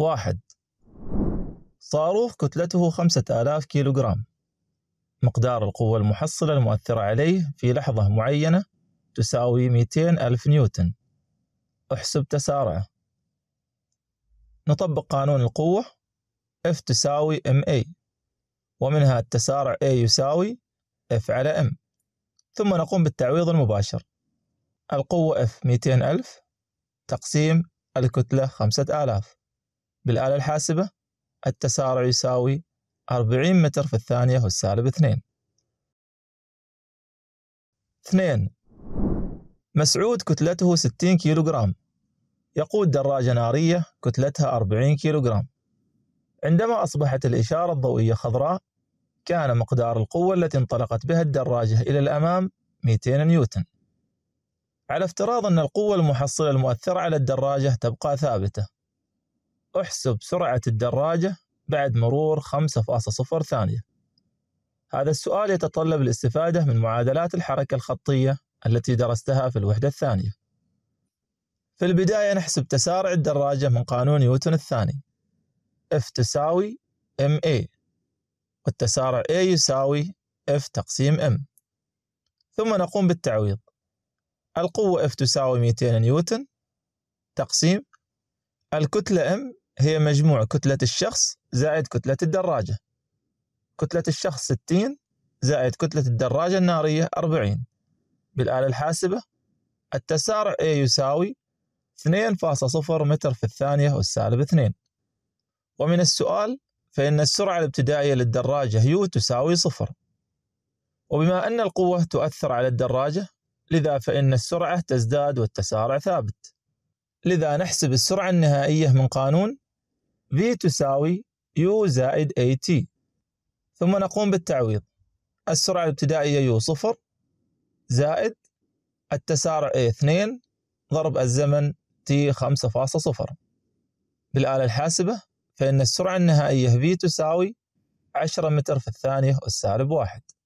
واحد صاروخ كتلته 5000 كيلوغرام مقدار القوة المحصلة المؤثرة عليه في لحظة معينة تساوي 200 ألف نيوتن احسب تسارعه نطبق قانون القوة F تساوي MA ومنها التسارع A يساوي F على M ثم نقوم بالتعويض المباشر القوة F 200 ألف تقسيم الكتلة 5000 بالآلة الحاسبة التسارع يساوي 40 متر في الثانية والسالب 2 2 مسعود كتلته 60 كيلوغرام يقود دراجة نارية كتلتها 40 كيلوغرام عندما أصبحت الإشارة الضوئية خضراء كان مقدار القوة التي انطلقت بها الدراجة إلى الأمام 200 نيوتن على افتراض أن القوة المحصلة المؤثرة على الدراجة تبقى ثابتة احسب سرعة الدراجة بعد مرور 5.0 ثانية هذا السؤال يتطلب الاستفادة من معادلات الحركة الخطية التي درستها في الوحدة الثانية في البداية نحسب تسارع الدراجة من قانون نيوتن الثاني F تساوي MA والتسارع A يساوي F تقسيم M ثم نقوم بالتعويض القوة F تساوي 200 نيوتن تقسيم الكتلة M هي مجموع كتلة الشخص زائد كتلة الدراجة كتلة الشخص 60 زائد كتلة الدراجة النارية 40 بالآلة الحاسبة التسارع A يساوي 2.0 متر في الثانية والسالب 2 ومن السؤال فإن السرعة الابتدائية للدراجة U تساوي صفر وبما أن القوة تؤثر على الدراجة لذا فإن السرعة تزداد والتسارع ثابت لذا نحسب السرعة النهائية من قانون V تساوي U زائد AT ثم نقوم بالتعويض السرعة الابتدائية U صفر زائد التسارع A 2 ضرب الزمن T 5.0 بالآلة الحاسبة فإن السرعة النهائية V تساوي 10 متر في الثانية والسالب واحد